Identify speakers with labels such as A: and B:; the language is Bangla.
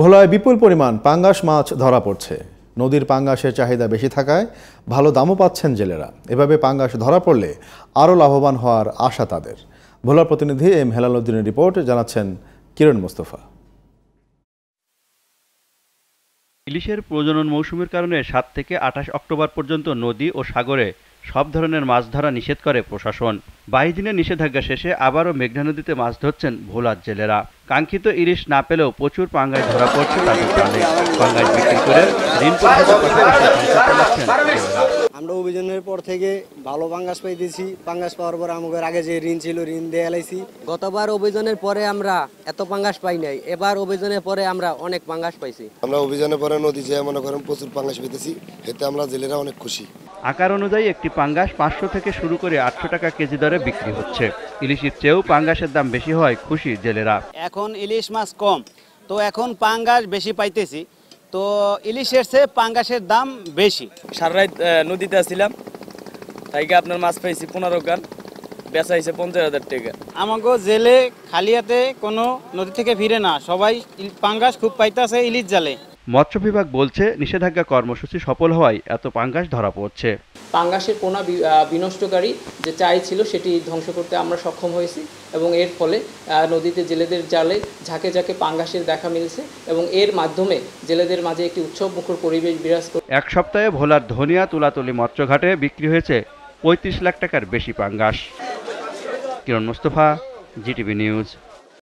A: ভোলায় বিপুল পরিমাণ পাঙ্গাস মাছ ধরা পড়ছে নদীর পাঙ্গাসের চাহিদা বেশি থাকায় ভালো দামও পাচ্ছেন জেলেরা এভাবে পাঙ্গাস ধরা পড়লে আরও লাভবান হওয়ার আশা তাদের ভোলার প্রতিনিধি এম হেলাল উদ্দিনের রিপোর্ট জানাচ্ছেন কিরণ মোস্তফা
B: ইলিশের প্রজনন মৌসুমের কারণে সাত থেকে আঠাশ অক্টোবর পর্যন্ত নদী ও সাগরে সব ধরনের মাছ ধরা নিষেধ করে প্রশাসন বাইশ দিনের নিষেধাজ্ঞা শেষে আবারও মেঘনা নদীতে মাছ ধরছেন ভোলার জেলেরা কাঙ্ক্ষিত ইলিশ না পেলেও প্রচুর পাঙ্গায় ধরা পড়ছে তাদের প্রাণে পাঙ্গায় বিক্রি করে
C: আমরা অভিযানের পর থেকে ভালো পাঙ্গাস পাইতেছি পাঙ্গাস পাওয়ার পর আমাদের আগে যে ঋণ ছিল ঋণ দিয়ে এলাইছি গতবার অভিযানের পরে আমরা এত পাঙ্গাস পাই নাই এবার অভিযানের পরে
A: আমরা অনেক পাঙ্গাস পাইছি আমরা অভিযানের পরে নদী যে মনে করেন প্রচুর পাঙ্গাস পেতেছি এতে আমরা জেলেরা অনেক খুশি
B: আকার অনুযায়ী একটি পাঙ্গাস পাঁচশো থেকে শুরু করে আটশো টাকা কেজি দরে বিক্রি হচ্ছে ইলিশের চেয়েও পাঙ্গাসের দাম বেশি হয় খুশি জেলেরা
C: এখন ইলিশ মাছ কম তো এখন পাঙ্গাস বেশি পাইতেছি তো ইলিশের চেয়ে পাঙ্গাসের দাম বেশি সার নদীতে আসছিলাম তাইকে আপনার মাছ পাইছি পনেরো গান বেচা হয়েছে পঞ্চাশ হাজার টাকা আমাকে জেলে খালিয়াতে কোনো নদী থেকে ফিরে না সবাই পাঙ্গাস খুব পাইতেছে ইলিশ জালে
B: মৎস্য বিভাগ বলছে নিষেধাজ্ঞা কর্মসূচি সফল হওয়ায় এত পাঙ্গাস ধরা পড়ছে
C: পাঙ্গাসের পোনা বিনষ্টকারী যে চাই ছিল সেটি ধ্বংস করতে আমরা সক্ষম হয়েছি এবং এর ফলে নদীতে জেলেদের জালে ঝাঁকে ঝাঁকে পাঙ্গাসের দেখা মিলছে এবং এর মাধ্যমে জেলেদের মাঝে একটি উৎসব মুখর পরিবেশ বিরাজ করে
B: এক সপ্তাহে ভোলার ধনিয়া তুলাতুলি মৎস্যঘাটে বিক্রি হয়েছে পঁয়ত্রিশ লাখ টাকার বেশি পাঙ্গাস কিরণ মুস্তফা জিটিভি নিউজ